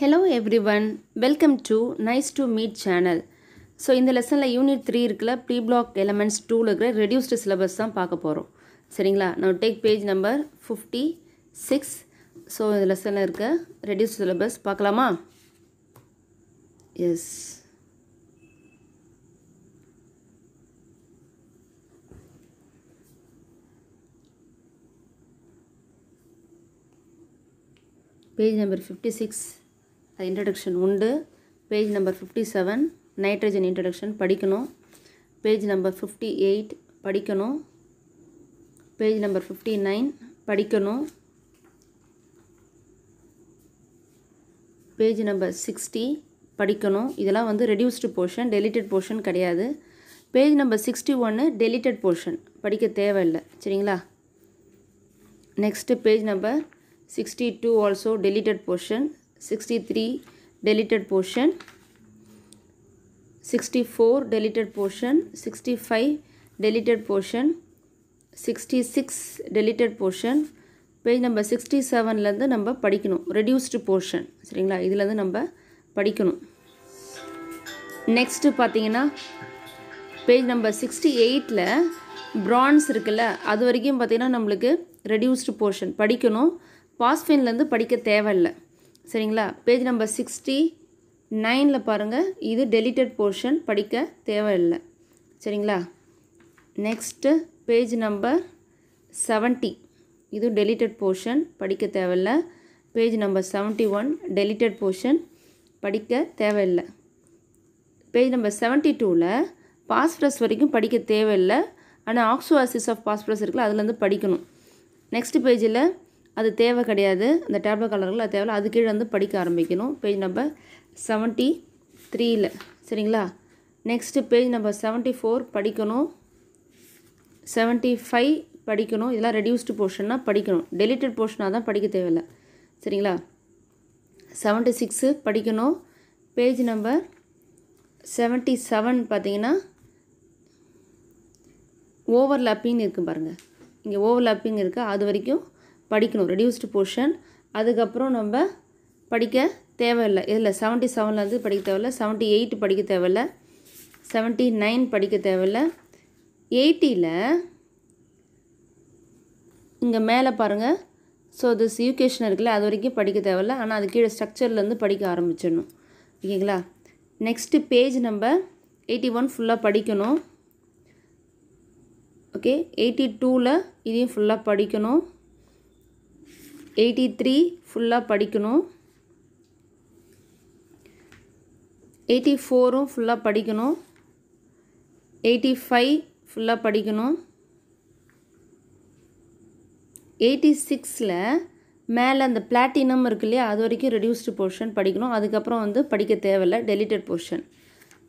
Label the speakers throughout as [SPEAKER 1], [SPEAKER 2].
[SPEAKER 1] hello everyone welcome to nice to meet channel so இந்த லெசனில் unit three இருக்கிற p block elements டூவில் இருக்கிற ரெடியூஸ்டு சிலபஸ் தான் பார்க்க போகிறோம் சரிங்களா நான் take page number fifty six so இந்த லெசனில் இருக்க ரெடியூஸ்ட் சிலபஸ் பார்க்கலாமா yes page number fifty six அது இன்ட்ரடக்ஷன் உண்டு page number fifty seven nitrogen introduction படிக்கணும் பேஜ் நம்பர் ஃபிஃப்டி எயிட் படிக்கணும் பேஜ் நம்பர் ஃபிஃப்டி நைன் படிக்கணும் பேஜ் நம்பர் சிக்ஸ்டி படிக்கணும் இதெல்லாம் வந்து ரெடியூஸ்டு போர்ஷன் டெலிட்டட் போர்ஷன் கிடையாது பேஜ் நம்பர் சிக்ஸ்டி ஒன்று டெலிட்டட் போர்ஷன் படிக்க தேவையில்லை சரிங்களா next page number sixty two also deleted portion 63 deleted portion 64 deleted portion 65 deleted portion 66 deleted portion page number sixty செவன்லேருந்து நம்ம படிக்கணும் ரெடியூஸ்டு போர்ஷன் சரிங்களா இதுலேருந்து நம்ம படிக்கணும் நெக்ஸ்ட்டு பார்த்தீங்கன்னா பேஜ் நம்பர் சிக்ஸ்டி எயிட்டில் ப்ரான்ஸ் இருக்குல்ல அது வரைக்கும் பார்த்திங்கன்னா நம்மளுக்கு ரெடியூஸ்டு போர்ஷன் படிக்கணும் பாஸ்ஃபின்லேருந்து படிக்க தேவையில்லை சரிங்களா பேஜ் நம்பர் சிக்ஸ்டி நைனில் பாருங்கள் இது டெலிட்டட் போர்ஷன் படிக்க தேவையில்லை சரிங்களா நெக்ஸ்ட்டு பேஜ் நம்பர் செவன்ட்டி இது டெலிட்டட் போர்ஷன் படிக்க தேவையில்லை page number seventy one deleted portion படிக்க தேவையில்லை பேஜ் நம்பர் செவன்ட்டி டூவில் பாஸ்பரஸ் வரைக்கும் படிக்க தேவையில்லை ஆனால் ஆக்சோ ஆஃப் பாஸ்பரஸ் இருக்குல்ல அதுலேருந்து படிக்கணும் நெக்ஸ்ட் பேஜில் அது தேவை கிடையாது அந்த டேப்லெட் கலர்கள் அது தேவையில்ல அது கீழே வந்து படிக்க ஆரம்பிக்கணும் பேஜ் நம்பர் செவன்ட்டி த்ரீயில் சரிங்களா next page number seventy four படிக்கணும் செவன்ட்டி ஃபைவ் படிக்கணும் இதெல்லாம் ரெடியூஸ்டு போர்ஷன்னா படிக்கணும் டெலிட்டட் போர்ஷனாக தான் படிக்க தேவையில்லை சரிங்களா செவன்ட்டி சிக்ஸு படிக்கணும் பேஜ் நம்பர் செவன்ட்டி செவன் பார்த்தீங்கன்னா ஓவர்லாப்பிங் இருக்குது பாருங்கள் இங்கே ஓவர்லாப்பிங் இருக்குது அது வரைக்கும் படிக்கணும் ரெடியூஸ்டு போர்ஷன் அதுக்கப்புறம் நம்ம படிக்க தேவையில்லை இதில் செவன்ட்டி செவன்லேருந்து படிக்க தேவையில்ல செவன்ட்டி எயிட் படிக்க தேவையில்ல செவன்ட்டி நைன் படிக்க தேவையில்ல எயிட்டியில் இங்கே மேலே பாருங்கள் ஸோ திஸ் யூகேஷன் இருக்குல்ல அது வரைக்கும் படிக்க தேவையில்ல ஆனால் அது கீழே ஸ்ட்ரக்சர்லேருந்து படிக்க ஆரம்பிச்சிடணும் ஓகேங்களா நெக்ஸ்ட்டு பேஜ் நம்ம எயிட்டி ஒன் ஃபுல்லாக படிக்கணும் ஓகே எயிட்டி டூவில் இதையும் ஃபுல்லாக படிக்கணும் எயிட்டி த்ரீ ஃபுல்லாக படிக்கணும் எயிட்டி ஃபோரும் ஃபுல்லாக படிக்கணும் எயிட்டி ஃபைவ் ஃபுல்லாக படிக்கணும் எயிட்டி சிக்ஸில் மேலே அந்த பிளாட்டினம் இருக்கு இல்லையா அது வரைக்கும் ரெடியூஸ்டு போர்ஷன் படிக்கணும் அதுக்கப்புறம் வந்து படிக்க தேவையில்ல deleted portion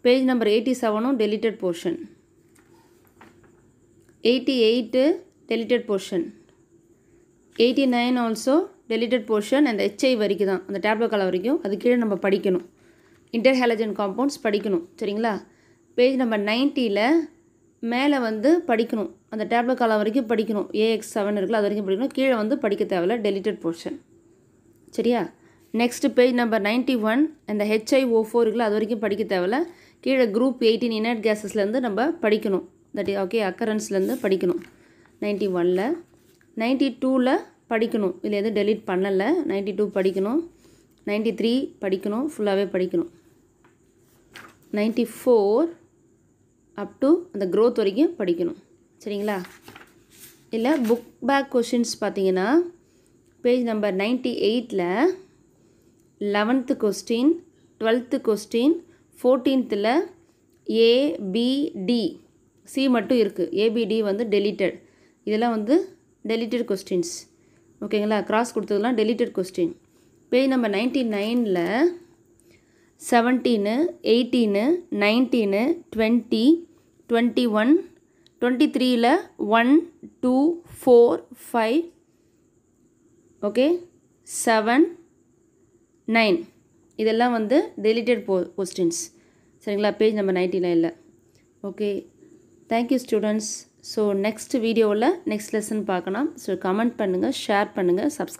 [SPEAKER 1] page number eighty செவனும் deleted portion eighty eight deleted portion eighty nine also deleted portion அந்த ஹெச்ஐ வரைக்கும் தான் அந்த டேப்லெட் கலர் வரைக்கும் அது கீழே நம்ம படிக்கணும் இன்டர்ஹாலஜன் காம்பவுண்ட்ஸ் படிக்கணும் சரிங்களா பேஜ் நம்பர் நைன்ட்டியில் மேலே வந்து படிக்கணும் அந்த டேப்லெட் காலம் வரைக்கும் படிக்கணும் ஏஎக்ஸ் செவன் இருக்குல்ல அது வரைக்கும் படிக்கணும் கீழே வந்து படிக்க தேவையில்ல டெலிட்டட் போர்ஷன் சரியா next page number ninety one அந்த ஹெச்ஐ ஓ ஃபோர் இருக்குல்ல அது வரைக்கும் படிக்க தேவையில்ல கீழே குரூப் எயிட்டீன் இனட் கேஸஸ்லேருந்து நம்ம படிக்கணும் தட் ஓகே அக்கரன்ஸ்லேருந்து படிக்கணும் நைன்ட்டி ஒனில் நைன்ட்டி டூவில் படிக்கணும் இதில் எதுவும் டெலிட் பண்ணலை நைன்ட்டி டூ படிக்கணும் நைன்ட்டி த்ரீ படிக்கணும் ஃபுல்லாகவே படிக்கணும் நைன்ட்டி ஃபோர் அப் டு அந்த க்ரோத் வரைக்கும் படிக்கணும் சரிங்களா இல்லை புக் பேக் கொஷின்ஸ் பார்த்தீங்கன்னா பேஜ் நம்பர் நைன்ட்டி எயிட்டில் லெவன்த்து கொஸ்டின் டுவெல்த்து கொஸ்டின் ஃபோர்டீன்த்தில் ஏபிடி சி மட்டும் இருக்குது ஏபிடி வந்து டெலிட்டட் இதெல்லாம் வந்து டெலிட்டட் கொஸ்டின்ஸ் ஓகேங்களா கிராஸ் கொடுத்ததுலாம் deleted question page number ninety நைனில் seventeen eighteen nineteen twenty twenty one twenty த்ரீயில் one two four five okay seven nine இதெல்லாம் வந்து டெலிட்டட் போ கொஸ்டின்ஸ் சரிங்களா பேஜ் நம்பர் நைன்டி நைனில் okay thank you students so next வீடியோவில் நெக்ஸ்ட் லெசன் பார்க்கலாம் so comment பண்ணுங்கள் ஷேர் பண்ணுங்கள் சப்ஸ்கிரைப்